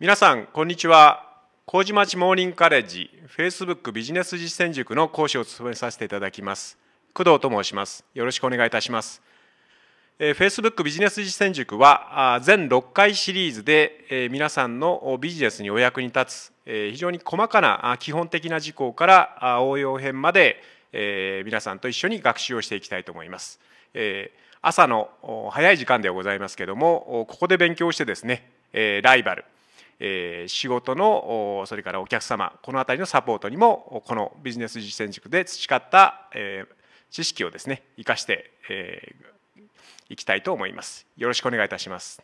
皆さんこんにちは麹町モーニングカレッジ Facebook ビジネス実践塾の講師を務めさせていただきます工藤と申しますよろしくお願いいたします Facebook ビジネス実践塾は全6回シリーズで皆さんのビジネスにお役に立つ非常に細かな基本的な事項から応用編まで皆さんと一緒に学習をしていきたいと思います。朝の早い時間ではございますけれどもここで勉強してですねライバルえー、仕事のそれからお客様この辺りのサポートにもこのビジネス実践塾で培った、えー、知識をですね生かして、えー、いきたいと思います。よろしくお願いいたします。